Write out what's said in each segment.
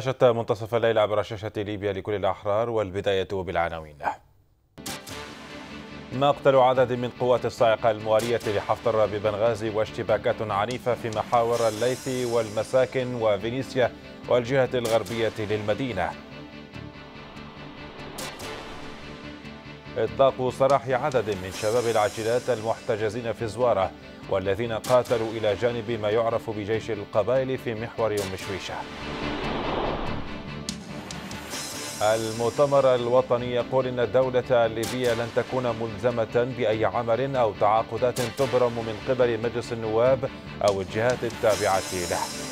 نشط منتصف الليل عبر رشاشة ليبيا لكل الأحرار والبداية بالعناوين مقتل عدد من قوات الصاعقة الموارية لحفتر ببنغازي واشتباكات عنيفة في محاور الليث والمساكن وفينيسيا والجهة الغربية للمدينة إطلاق سراح عدد من شباب العجلات المحتجزين في زوارة والذين قاتلوا إلى جانب ما يعرف بجيش القبائل في محور أم شويشة المؤتمر الوطني يقول إن الدولة الليبية لن تكون ملزمة بأي عمل أو تعاقدات تبرم من قبل مجلس النواب أو الجهات التابعة له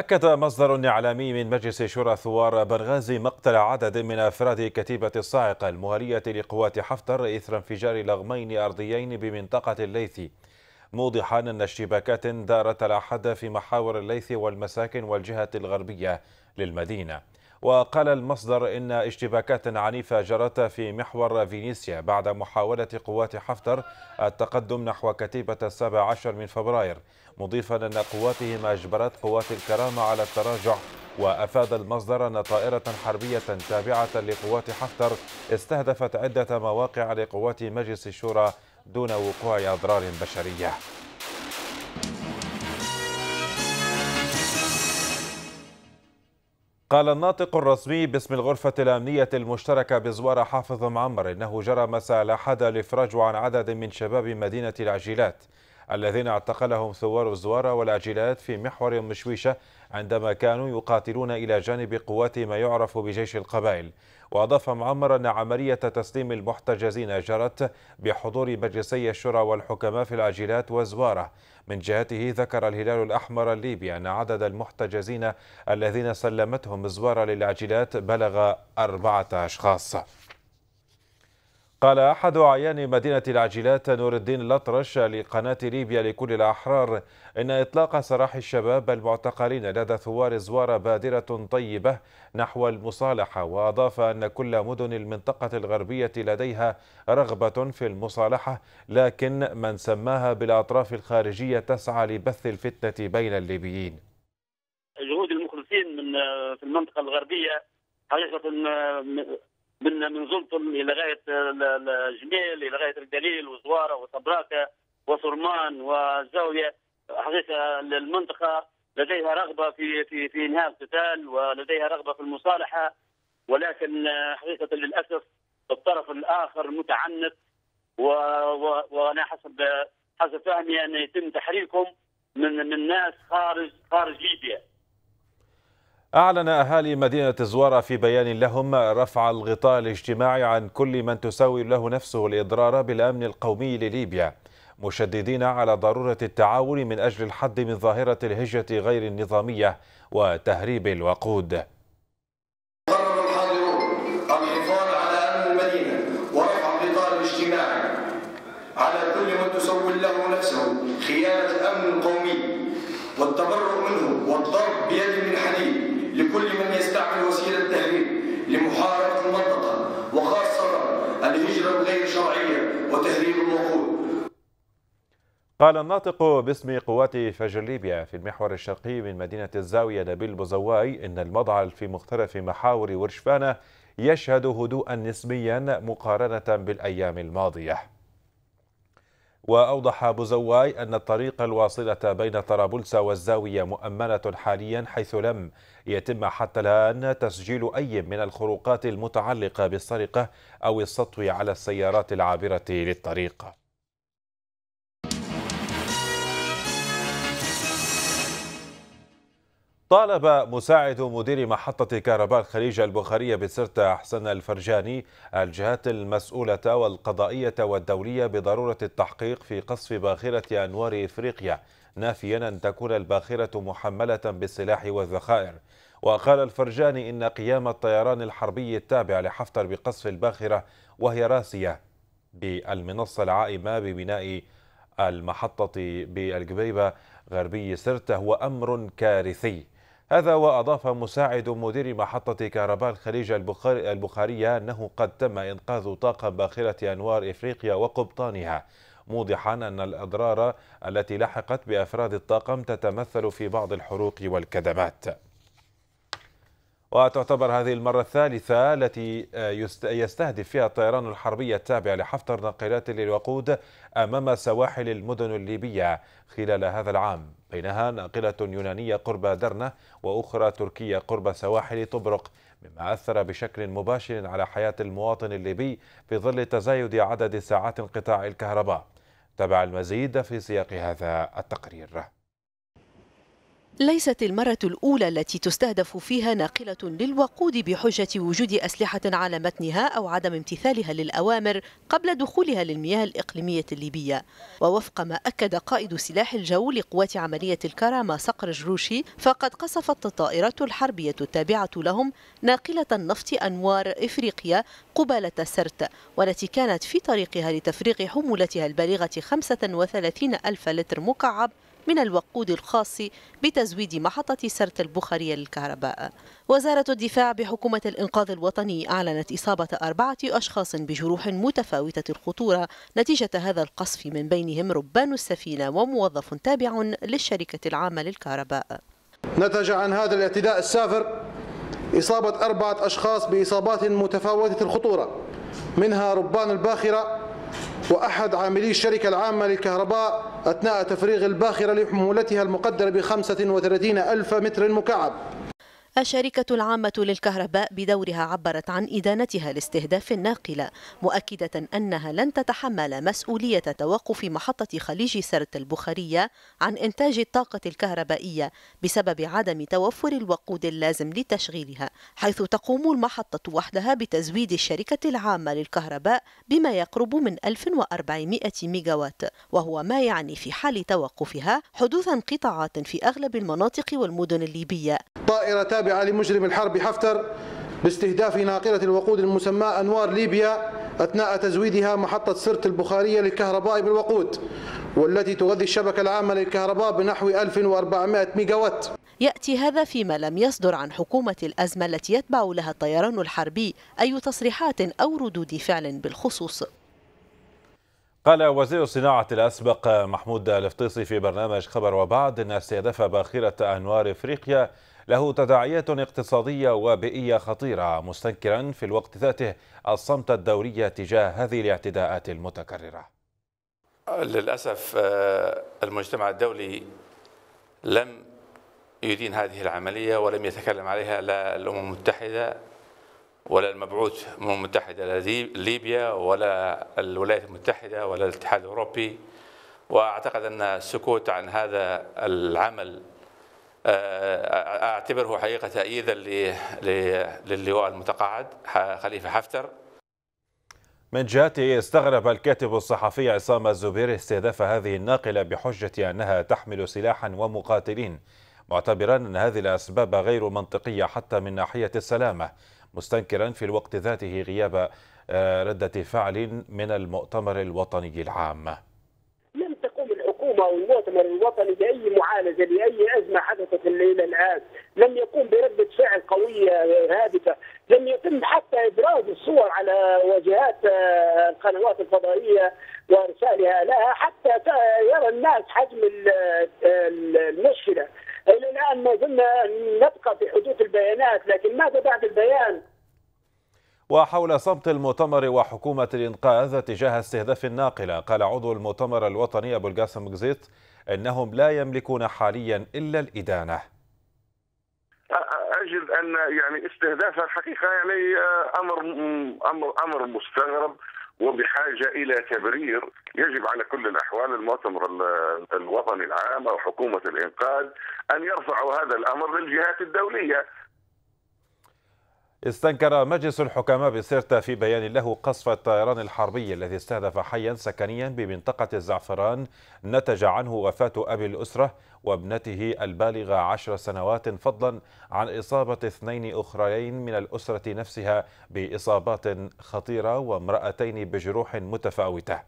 أكد مصدر إعلامي من مجلس شورى ثوار بنغازي مقتل عدد من أفراد كتيبة الصاعقة المهرية لقوات حفتر إثر انفجار لغمين أرضيين بمنطقة الليث موضحا أن اشتباكات دارت الأحد في محاور الليث والمساكن والجهة الغربية للمدينة وقال المصدر إن اشتباكات عنيفة جرت في محور فينيسيا بعد محاولة قوات حفتر التقدم نحو كتيبة السابع عشر من فبراير مضيفا أن قواتهم أجبرت قوات الكرامة على التراجع وأفاد المصدر أن طائرة حربية تابعة لقوات حفتر استهدفت عدة مواقع لقوات مجلس الشورى دون وقوع أضرار بشرية قال الناطق الرسمي باسم الغرفة الأمنية المشتركة بزوارة حافظ معمر إنه جرى مساء الأحد الإفراج عن عدد من شباب مدينة العجيلات الذين اعتقلهم ثوار الزوارة والعجيلات في محور مشويشة عندما كانوا يقاتلون إلى جانب قوات ما يعرف بجيش القبائل وأضاف معمر أن عملية تسليم المحتجزين جرت بحضور مجلسي الشرى والحكماء في العاجلات وزوارة من جهته ذكر الهلال الأحمر الليبي أن عدد المحتجزين الذين سلمتهم زوارة للعاجلات بلغ أربعة أشخاص قال أحد أعيان مدينة العجلات نور الدين الأطرش لقناة ليبيا لكل الأحرار إن إطلاق سراح الشباب المعتقلين لدى ثوار زوار بادرة طيبة نحو المصالحة وأضاف أن كل مدن المنطقة الغربية لديها رغبة في المصالحة لكن من سماها بالأطراف الخارجية تسعى لبث الفتنة بين الليبيين جهود المخلصين من في المنطقة الغربية حقيقة من من زلطم الى غايه الجميل الى غايه الدليل وزواره وطبراكه وصرمان والزاويه حقيقه المنطقه لديها رغبه في في في انهاء القتال ولديها رغبه في المصالحه ولكن حقيقه للاسف الطرف الاخر متعنت وانا حسب حسب فهمي ان يتم تحريكهم من من ناس خارج خارج ليبيا أعلن أهالي مدينة زوارة في بيان لهم رفع الغطاء الاجتماعي عن كل من تساوي له نفسه الإضرار بالأمن القومي لليبيا مشددين على ضرورة التعاون من أجل الحد من ظاهرة الهجة غير النظامية وتهريب الوقود على كل من تسول له نفسه خيانة الأمن القومي والتبرؤ منه والضرب بيد من حديد لكل من يستعمل وسيلة التهريب لمحاربة المنطقة وخاصة الهجرة الغير شرعية وتهريب الوقود قال الناطق باسم قوات فجر ليبيا في المحور الشرقي من مدينة الزاوية نبيل بوزواي إن المضعل في مختلف محاور ورشفانة يشهد هدوءا نسبيا مقارنة بالأيام الماضية وأوضح بوزواي أن الطريق الواصلة بين طرابلس والزاوية مؤمنة حاليا حيث لم يتم حتى الآن تسجيل أي من الخروقات المتعلقة بالسرقة أو السطو على السيارات العابرة للطريق طالب مساعد مدير محطة كهرباء الخليج البخارية بسرتة حسن الفرجاني الجهات المسؤولة والقضائية والدولية بضرورة التحقيق في قصف باخرة أنوار إفريقيا نافيا أن تكون الباخرة محملة بالسلاح والذخائر وقال الفرجاني إن قيام الطيران الحربي التابع لحفتر بقصف الباخرة وهي راسية بالمنصة العائمة ببناء المحطة بالقبيبة غربي سرتة هو أمر كارثي هذا وأضاف مساعد مدير محطة كهرباء الخليج البخارية أنه قد تم إنقاذ طاقم باخرة أنوار إفريقيا وقبطانها موضحا أن الأضرار التي لحقت بأفراد الطاقم تتمثل في بعض الحروق والكدمات وتعتبر هذه المرة الثالثة التي آه، يستهدف فيها الطيران الحربي التابع لحفتر ناقلات للوقود أمام سواحل المدن الليبية خلال هذا العام بينها ناقلة يونانية قرب درنة وأخرى تركية قرب سواحل طبرق مما أثر بشكل مباشر على حياة المواطن الليبي في ظل تزايد عدد ساعات انقطاع الكهرباء تابع المزيد في سياق هذا التقرير ليست المرة الأولى التي تستهدف فيها ناقلة للوقود بحجة وجود أسلحة على متنها أو عدم امتثالها للأوامر قبل دخولها للمياه الإقليمية الليبية ووفق ما أكد قائد سلاح الجو لقوات عملية الكرامة صقر جروشي فقد قصفت الطائرات الحربية التابعة لهم ناقلة النفط أنوار إفريقيا قبالة سرت والتي كانت في طريقها لتفريغ حمولتها البالغة 35 ألف لتر مكعب من الوقود الخاص بتزويد محطة سرت البخارية للكهرباء وزارة الدفاع بحكومة الإنقاذ الوطني أعلنت إصابة أربعة أشخاص بجروح متفاوتة الخطورة نتيجة هذا القصف من بينهم ربان السفينة وموظف تابع للشركة العامة للكهرباء نتج عن هذا الاعتداء السافر إصابة أربعة أشخاص بإصابات متفاوتة الخطورة منها ربان الباخرة وأحد عاملي الشركة العامة للكهرباء أثناء تفريغ الباخرة لحمولتها المقدرة بخمسة 35 ألف متر مكعب الشركة العامة للكهرباء بدورها عبرت عن إدانتها لاستهداف الناقلة مؤكدة أنها لن تتحمل مسؤولية توقف محطة خليج سرت البخارية عن إنتاج الطاقة الكهربائية بسبب عدم توفر الوقود اللازم لتشغيلها حيث تقوم المحطة وحدها بتزويد الشركة العامة للكهرباء بما يقرب من 1400 ميجاوات وهو ما يعني في حال توقفها حدوث انقطاعات في أغلب المناطق والمدن الليبية طائرتان التابعة لمجرم الحرب حفتر باستهداف ناقلة الوقود المسماة أنوار ليبيا أثناء تزويدها محطة سرت البخارية للكهرباء بالوقود والتي تغذي الشبكة العامة للكهرباء بنحو 1400 ميجاوات يأتي هذا فيما لم يصدر عن حكومة الأزمة التي يتبع لها الطيران الحربي أي تصريحات أو ردود فعل بالخصوص قال وزير الصناعة الأسبق محمود الفطيسي في برنامج خبر وبعد أن استهداف باخرة أنوار إفريقيا له تداعيات اقتصادية وبيئية خطيرة مستنكرا في الوقت ذاته الصمت الدوري تجاه هذه الاعتداءات المتكررة للأسف آه، المجتمع الدولي لم يدين هذه العملية ولم يتكلم عليها لا الأمم المتحدة ولا المبعوث من المتحدة ليبيا ولا الولايات المتحدة ولا الاتحاد الأوروبي وأعتقد أن السكوت عن هذا العمل آه، أعتبره حقيقة تأييدا للواء المتقاعد خليفة حفتر من جهته استغرب الكاتب الصحفي عصام الزبير استهداف هذه الناقلة بحجة أنها تحمل سلاحا ومقاتلين معتبرا أن هذه الأسباب غير منطقية حتى من ناحية السلامة مستنكرا في الوقت ذاته غياب آه، ردة فعل من المؤتمر الوطني العام لم تقوم الحكومة أو المؤتمر الوطني بأي معالجة لأي أزمة حدثت الليلة الآن لم يقوم بردة فعل قوية هادفة لم يتم حتى إبراز الصور على واجهات آه، القنوات الفضائية وإرسالها لها حتى يرى الناس حجم آه، المشكلة الى الان ما زلنا نبقى في حدود البيانات لكن ماذا بعد البيان؟ وحول صمت المؤتمر وحكومة الإنقاذ تجاه استهداف الناقلة قال عضو المؤتمر الوطني أبو القاسم قزيت أنهم لا يملكون حاليا إلا الإدانة أجد أن يعني استهدافها الحقيقة يعني آه، أمر أمر أمر مستغرب وبحاجه الى تبرير يجب على كل الاحوال المؤتمر الوطني العام او حكومه الانقاذ ان يرفعوا هذا الامر للجهات الدوليه استنكر مجلس الحكماء بسرتا في بيان له قصف الطيران الحربي الذي استهدف حيا سكنيا بمنطقة الزعفران نتج عنه وفاة أبي الأسرة وابنته البالغة عشر سنوات فضلا عن إصابة اثنين أخرين من الأسرة نفسها بإصابات خطيرة وامرأتين بجروح متفاوتة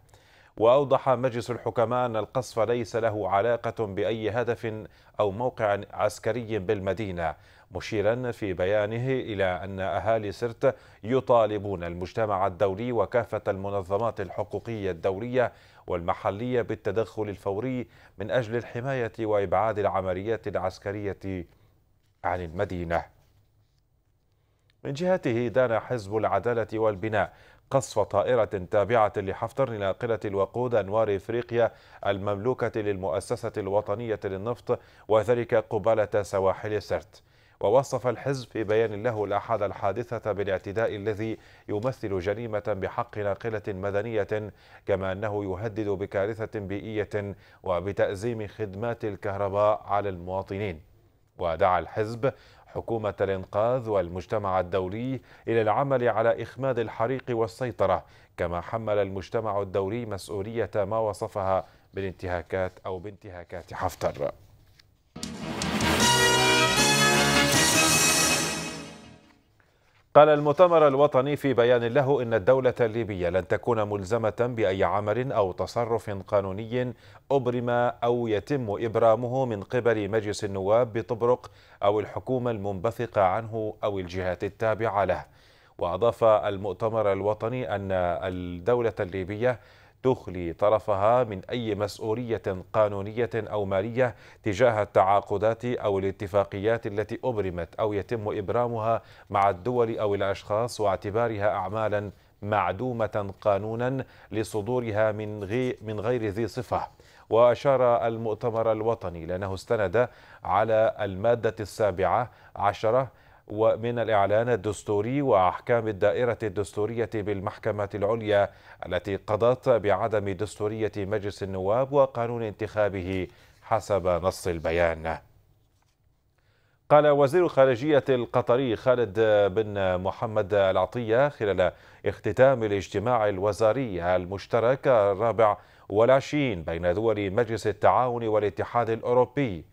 وأوضح مجلس الحكماء أن القصف ليس له علاقة بأي هدف أو موقع عسكري بالمدينة مشيرا في بيانه إلى أن أهالي سرت يطالبون المجتمع الدولي وكافة المنظمات الحقوقية الدولية والمحلية بالتدخل الفوري من أجل الحماية وإبعاد العمليات العسكرية عن المدينة من جهته دان حزب العدالة والبناء قصف طائرة تابعة لحفتر لناقلة الوقود أنوار إفريقيا المملوكة للمؤسسة الوطنية للنفط وذلك قبالة سواحل سرت ووصف الحزب في بيان له الأحد الحادثة بالاعتداء الذي يمثل جريمة بحق ناقلة مدنية كما أنه يهدد بكارثة بيئية وبتأزيم خدمات الكهرباء على المواطنين ودعا الحزب حكومة الإنقاذ والمجتمع الدولي إلى العمل على إخماد الحريق والسيطرة كما حمل المجتمع الدولي مسؤولية ما وصفها بالانتهاكات أو بانتهاكات حفتر قال المؤتمر الوطني في بيان له إن الدولة الليبية لن تكون ملزمة بأي عمل أو تصرف قانوني أبرم أو يتم إبرامه من قبل مجلس النواب بطبرق أو الحكومة المنبثقة عنه أو الجهات التابعة له وأضاف المؤتمر الوطني أن الدولة الليبية تخلي طرفها من أي مسؤولية قانونية أو مالية تجاه التعاقدات أو الاتفاقيات التي أبرمت أو يتم إبرامها مع الدول أو الأشخاص واعتبارها أعمالا معدومة قانونا لصدورها من, غي من غير ذي صفة وأشار المؤتمر الوطني لأنه استند على المادة السابعة عشرة ومن الإعلان الدستوري وأحكام الدائرة الدستورية بالمحكمة العليا التي قضت بعدم دستورية مجلس النواب وقانون انتخابه حسب نص البيان قال وزير الخارجية القطري خالد بن محمد العطية خلال اختتام الاجتماع الوزاري المشترك الرابع والعشرين بين دول مجلس التعاون والاتحاد الأوروبي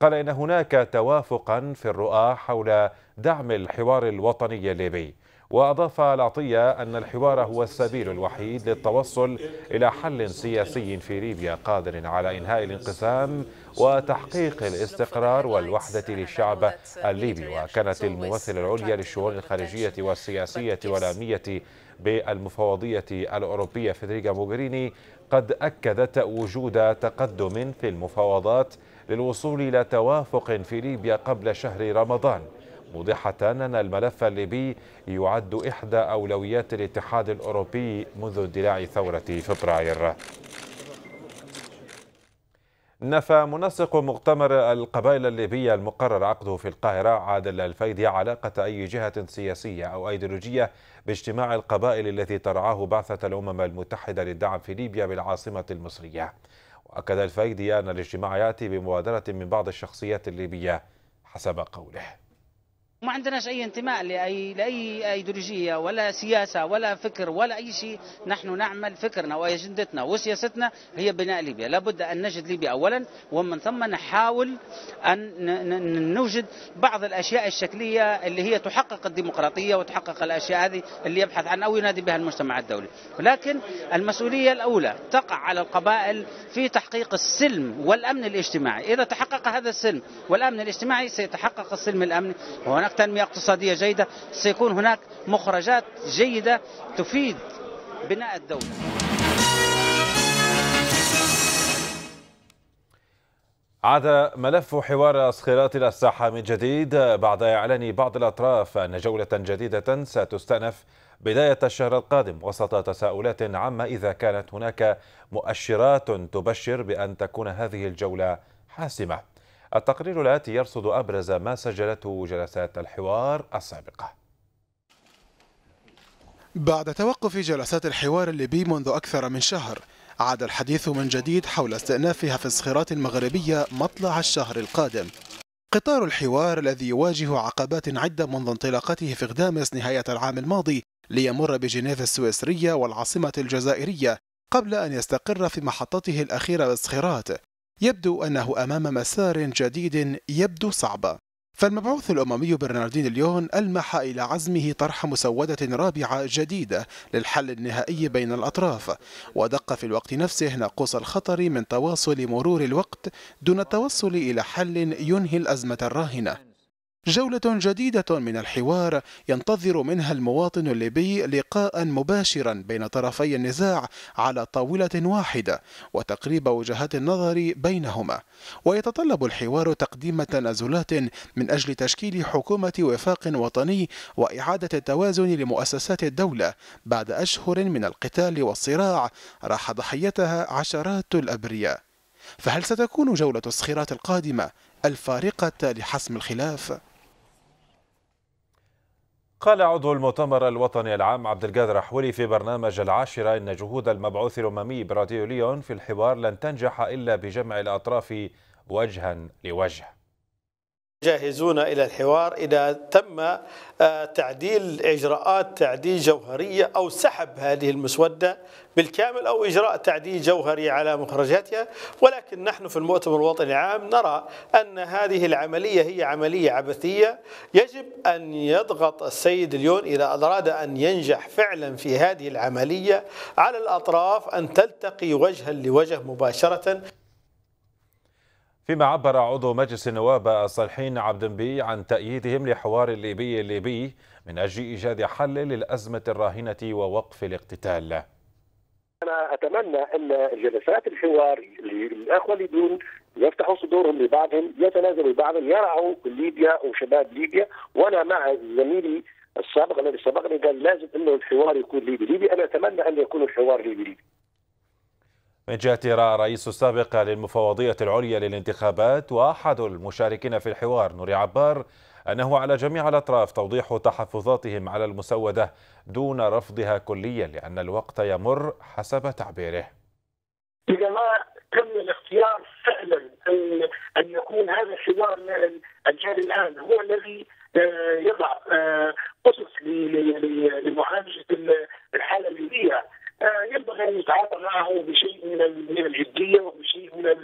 قال إن هناك توافقا في الرؤى حول دعم الحوار الوطني الليبي وأضاف العطية أن الحوار هو السبيل الوحيد للتوصل إلى حل سياسي في ليبيا قادر على إنهاء الانقسام وتحقيق الاستقرار والوحدة للشعب الليبي وكانت الممثلة العليا للشؤون الخارجية والسياسية والأمنية بالمفوضية الأوروبية فيدريكا موغريني قد أكدت وجود تقدم في المفاوضات للوصول إلى توافق في ليبيا قبل شهر رمضان موضحة أن الملف الليبي يعد إحدى أولويات الاتحاد الأوروبي منذ اندلاع ثورة فبراير نفى منسق مؤتمر القبائل الليبية المقرر عقده في القاهرة عادل الفيدي علاقة أي جهة سياسية أو أيديولوجية باجتماع القبائل الذي ترعاه بعثة الأمم المتحدة للدعم في ليبيا بالعاصمة المصرية وأكد الفيدي أن الاجتماع يأتي بمبادرة من بعض الشخصيات الليبية حسب قوله ما عندناش أي انتماء لأي, لأي أيديولوجية ولا سياسة ولا فكر ولا أي شيء نحن نعمل فكرنا وأجندتنا وسياستنا هي بناء ليبيا لابد أن نجد ليبيا أولا ومن ثم نحاول أن نوجد بعض الأشياء الشكلية اللي هي تحقق الديمقراطية وتحقق الأشياء هذه اللي يبحث عنها أو ينادي بها المجتمع الدولي ولكن المسؤولية الأولى تقع على القبائل في تحقيق السلم والأمن الاجتماعي إذا تحقق هذا السلم والأمن الاجتماعي سيتحقق السلم الأمني وهناك تنمية اقتصادية جيدة سيكون هناك مخرجات جيدة تفيد بناء الدولة عاد ملف حوار الصخيرات إلى الساحة من جديد بعد إعلان بعض الأطراف أن جولة جديدة ستستأنف بداية الشهر القادم وسط تساؤلات عامة إذا كانت هناك مؤشرات تبشر بأن تكون هذه الجولة حاسمة التقرير الآتي يرصد أبرز ما سجلته جلسات الحوار السابقة بعد توقف جلسات الحوار الليبي منذ أكثر من شهر عاد الحديث من جديد حول استئناف في الصخرات المغربية مطلع الشهر القادم قطار الحوار الذي يواجه عقبات عدة منذ انطلاقته في غدامس نهاية العام الماضي ليمر بجنيف السويسرية والعاصمة الجزائرية قبل أن يستقر في محطته الأخيرة بالصخرات يبدو أنه أمام مسار جديد يبدو صعب فالمبعوث الأممي برناردين ليون ألمح إلى عزمه طرح مسودة رابعة جديدة للحل النهائي بين الأطراف ودق في الوقت نفسه ناقوس الخطر من تواصل مرور الوقت دون التوصل إلى حل ينهي الأزمة الراهنة جولة جديدة من الحوار ينتظر منها المواطن الليبي لقاء مباشرا بين طرفي النزاع على طاولة واحدة وتقريب وجهات النظر بينهما ويتطلب الحوار تقديم تنازلات من أجل تشكيل حكومة وفاق وطني وإعادة التوازن لمؤسسات الدولة بعد أشهر من القتال والصراع راح ضحيتها عشرات الأبرياء فهل ستكون جولة الصخيرات القادمة الفارقة لحسم الخلاف؟ قال عضو المؤتمر الوطني العام عبد القادر حولي في برنامج العاشرة إن جهود المبعوث الأممي براديو ليون في الحوار لن تنجح إلا بجمع الأطراف وجها لوجه جاهزون إلى الحوار إذا تم آه، تعديل إجراءات تعديل جوهرية أو سحب هذه المسودة بالكامل أو إجراء تعديل جوهري على مخرجاتها ولكن نحن في المؤتمر الوطني العام نرى أن هذه العملية هي عملية عبثية يجب أن يضغط السيد اليون إذا أراد أن ينجح فعلا في هذه العملية على الأطراف أن تلتقي وجها لوجه مباشرة فيما عبر عضو مجلس النواب الصالحين عبد النبي عن تأييدهم لحوار الليبي الليبي من أجل إيجاد حل للأزمة الراهنة ووقف الاقتتال أنا أتمنى أن جلسات الحوار للأخوة الليبيون يفتحوا صدورهم لبعضهم يتنازلوا لبعضهم يرعوا ليبيا وشباب ليبيا وأنا مع زميلي السابق الذي سبقني قال لازم أنه الحوار يكون ليبي ليبي أنا أتمنى أن يكون الحوار ليبي ليبي من جهة رئيس السابق للمفوضية العليا للانتخابات وأحد المشاركين في الحوار نوري عبار أنه على جميع الأطراف توضيح تحفظاتهم على المسودة دون رفضها كليا لأن الوقت يمر حسب تعبيره إذا ما تم الاختيار فعلا أن أن يكون هذا الحوار الجاري الآن هو الذي آه، يضع أسس آه، لمعالجة الحالة الليبية آه، ينبغي ان نتعاطى معه بشيء من من الجديه وبشيء من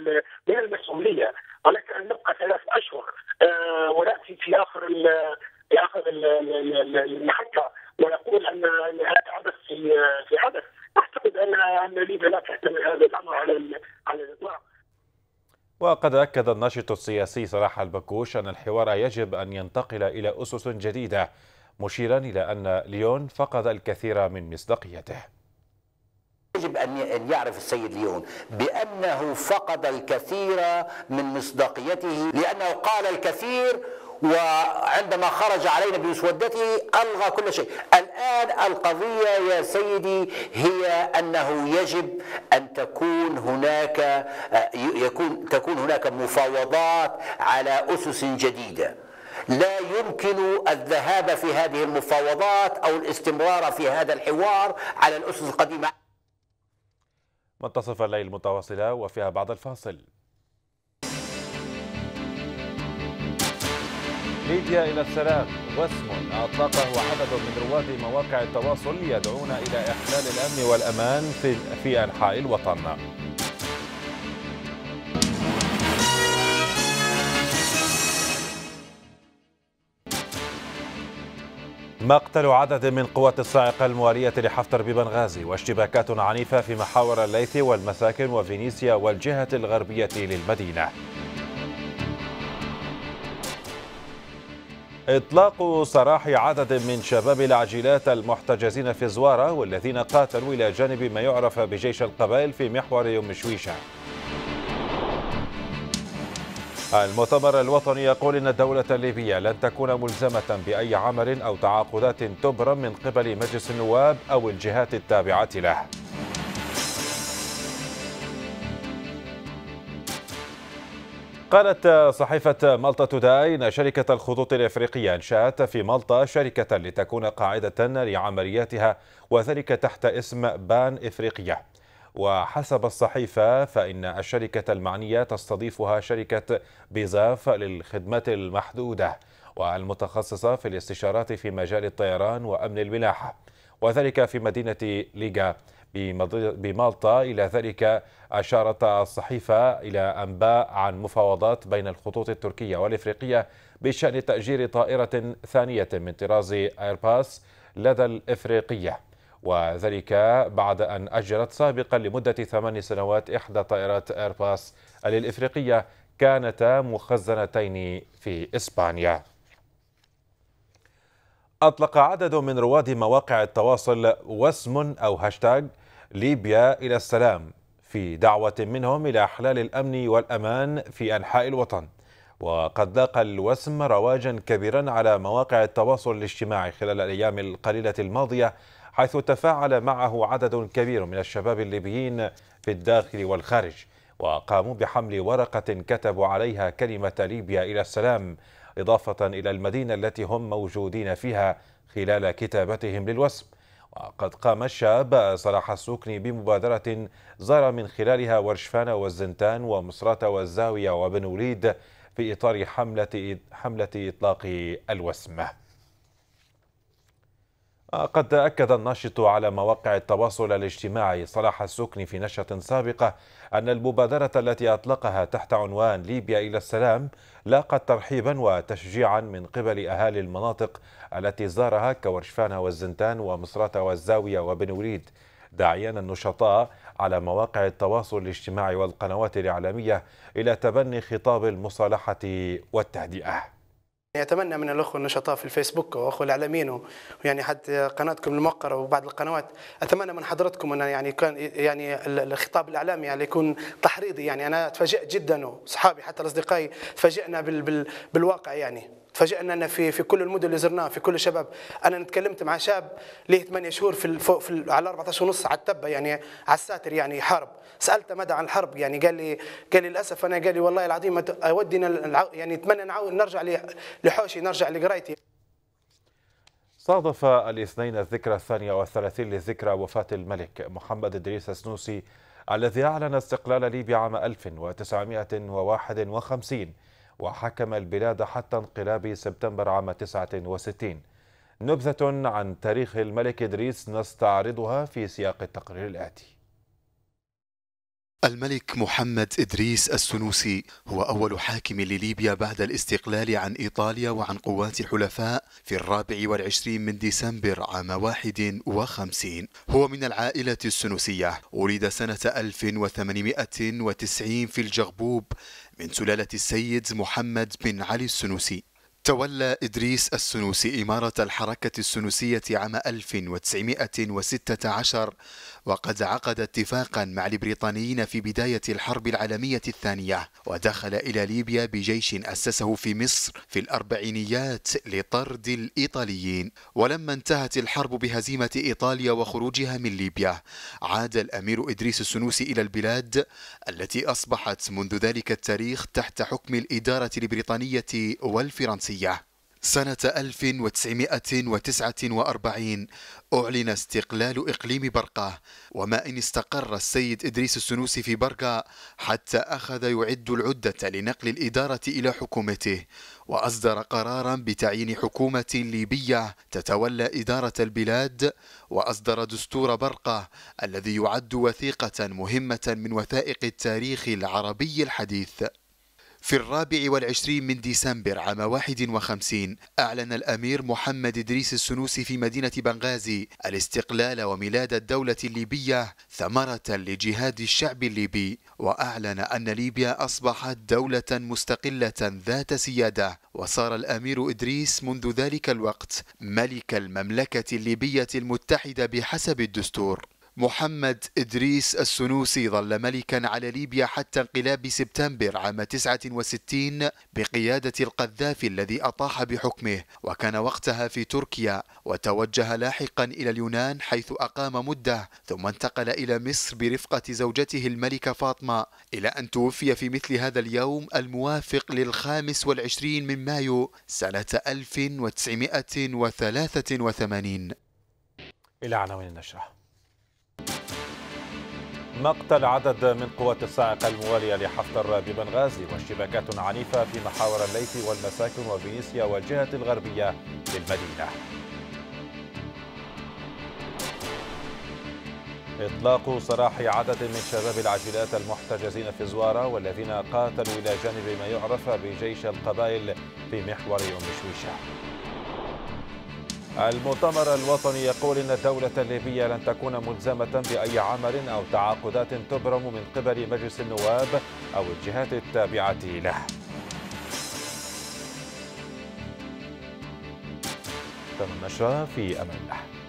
من المسؤوليه ولكن ان نبقى ثلاث اشهر آه، وناتي في اخر في اخر المحطه ونقول ان هذا عبث في في عبث اعتقد ان ان ليبيا لا تحتمل هذا الامر على على الاطلاق وقد أكد الناشط السياسي صلاح البكوش أن الحوار يجب أن ينتقل إلى أسس جديدة مشيرا إلى أن ليون فقد الكثير من مصداقيته يجب أن يعرف السيد ليون بأنه فقد الكثير من مصداقيته لأنه قال الكثير وعندما خرج علينا بمسودته ألغى كل شيء الآن القضية يا سيدي هي أنه يجب أن تكون هناك آه، يكون تكون هناك مفاوضات على أسس جديدة لا يمكن الذهاب في هذه المفاوضات أو الاستمرار في هذا الحوار على الأسس القديمة منتصف الليل متواصلة وفيها بعد الفاصل ليبيا إلى السلام واسم أطلقه عدد من رواد مواقع التواصل يدعون إلى إحلال الأمن والأمان في أنحاء الوطن مقتل عدد من قوات الصاعقة الموالية لحفتر ببنغازي واشتباكات عنيفة في محاور الليث والمساكن وفينيسيا والجهة الغربية للمدينة إطلاق سراح عدد من شباب العجلات المحتجزين في زوارة والذين قاتلوا إلى جانب ما يعرف بجيش القبائل في محور يوم شويشة المؤتمر الوطني يقول ان الدوله الليبيه لن تكون ملزمه باي عمل او تعاقدات تبرم من قبل مجلس النواب او الجهات التابعه له قالت صحيفة مالطا توداي إن شركة الخطوط الإفريقية أنشأت في مالطا شركة لتكون قاعدة لعملياتها وذلك تحت اسم بان إفريقية وحسب الصحيفة فإن الشركة المعنية تستضيفها شركة بيزاف للخدمات المحدودة والمتخصصة في الاستشارات في مجال الطيران وأمن الملاحة وذلك في مدينة ليغا بمالطا إلى ذلك أشارت الصحيفة إلى أنباء عن مفاوضات بين الخطوط التركية والإفريقية بشأن تأجير طائرة ثانية من طراز ايرباس لدى الإفريقية وذلك بعد أن أجرت سابقا لمدة ثمان سنوات إحدى طائرات إيرباص الإفريقية كانتا مخزنتين في إسبانيا أطلق عدد من رواد مواقع التواصل وسم أو هاشتاج ليبيا إلى السلام في دعوة منهم إلى إحلال الأمن والأمان في أنحاء الوطن وقد لاقى الوسم رواجا كبيرا على مواقع التواصل الاجتماعي خلال الأيام القليلة الماضية حيث تفاعل معه عدد كبير من الشباب الليبيين في الداخل والخارج وقاموا بحمل ورقة كتبوا عليها كلمة ليبيا إلى السلام إضافة إلى المدينة التي هم موجودين فيها خلال كتابتهم للوسم وقد قام الشاب صلاح السكني بمبادرة زار من خلالها ورشفان والزنتان ومصرات والزاوية وبن وليد في إطار حملة, حملة إطلاق الوسمة قد أكد الناشط على مواقع التواصل الاجتماعي صلاح السكني في نشرة سابقة أن المبادرة التي أطلقها تحت عنوان ليبيا إلى السلام لاقت ترحيبا وتشجيعا من قبل أهالي المناطق التي زارها كورشفانة والزنتان ومصراتة والزاوية وبن وليد داعيا النشطاء على مواقع التواصل الاجتماعي والقنوات الإعلامية إلى تبني خطاب المصالحة والتهدئة اتمنى من الاخوه النشطاء في الفيسبوك واخوه الاعلاميين ويعني حتى قناتكم الموقره وبعض القنوات اتمنى من حضرتكم ان يعني كان يعني الخطاب الاعلامي يعني يكون تحريضي يعني انا تفاجئت جدا واصحابي حتى اصدقائي تفاجئنا بال بال بالواقع يعني فجأنا أنا في في كل المدن اللي زرناها في كل الشباب انا تكلمت مع شاب ليه 8 شهور في, في على 14 ونص على التبه يعني على الساتر يعني حرب سالته مدى عن الحرب يعني قال لي قال لي للاسف انا قال لي والله العظيم اودي يعني اتمنى نعاود نرجع لحوشي نرجع لقرايتي صادف الاثنين الذكرى الثانية والثلاثين لذكرى وفاة الملك محمد إدريس السنوسي الذي أعلن استقلال ليبيا عام 1951 وحكم البلاد حتى انقلاب سبتمبر عام 69 نبذة عن تاريخ الملك إدريس نستعرضها في سياق التقرير الآتي الملك محمد إدريس السنوسي هو أول حاكم لليبيا بعد الاستقلال عن إيطاليا وعن قوات الحلفاء في الرابع والعشرين من ديسمبر عام واحد وخمسين هو من العائلة السنوسية ولد سنة 1890 في الجغبوب من سلالة السيد محمد بن علي السنوسي تولى إدريس السنوسي إمارة الحركة السنوسية عام 1916 وقد عقد اتفاقا مع البريطانيين في بداية الحرب العالمية الثانية ودخل إلى ليبيا بجيش أسسه في مصر في الأربعينيات لطرد الإيطاليين ولما انتهت الحرب بهزيمة إيطاليا وخروجها من ليبيا عاد الأمير إدريس السنوسي إلى البلاد التي أصبحت منذ ذلك التاريخ تحت حكم الإدارة البريطانية والفرنسية الفرنسية سنة 1949 أعلن استقلال إقليم برقة وما إن استقر السيد إدريس السنوسي في برقة حتى أخذ يعد العدة لنقل الإدارة إلى حكومته وأصدر قرارا بتعيين حكومة ليبية تتولى إدارة البلاد وأصدر دستور برقة الذي يعد وثيقة مهمة من وثائق التاريخ العربي الحديث في الرابع والعشرين من ديسمبر عام 51 أعلن الأمير محمد إدريس السنوسي في مدينة بنغازي الاستقلال وميلاد الدولة الليبية ثمرة لجهاد الشعب الليبي وأعلن أن ليبيا أصبحت دولة مستقلة ذات سيادة وصار الأمير إدريس منذ ذلك الوقت ملك المملكة الليبية المتحدة بحسب الدستور محمد إدريس السنوسي ظل ملكا على ليبيا حتى انقلاب سبتمبر عام 69 بقيادة القذافي الذي أطاح بحكمه وكان وقتها في تركيا وتوجه لاحقا إلى اليونان حيث أقام مدة ثم انتقل إلى مصر برفقة زوجته الملكة فاطمة إلى أن توفي في مثل هذا اليوم الموافق للخامس والعشرين من مايو سنة 1983 إلى عناوين النشرة مقتل عدد من قوات الصاعقة الموالية لحفتر ببنغازي واشتباكات عنيفة في محاور الليث والمساكن وفينيسيا والجهة الغربية للمدينة إطلاق سراح عدد من شباب العجلات المحتجزين في زوارة والذين قاتلوا إلى جانب ما يعرف بجيش القبائل في محور أم شويشة المؤتمر الوطني يقول أن الدولة الليبية لن تكون ملزمة بأي عمل أو تعاقدات تبرم من قبل مجلس النواب أو الجهات التابعة له تم النشر في أمان الله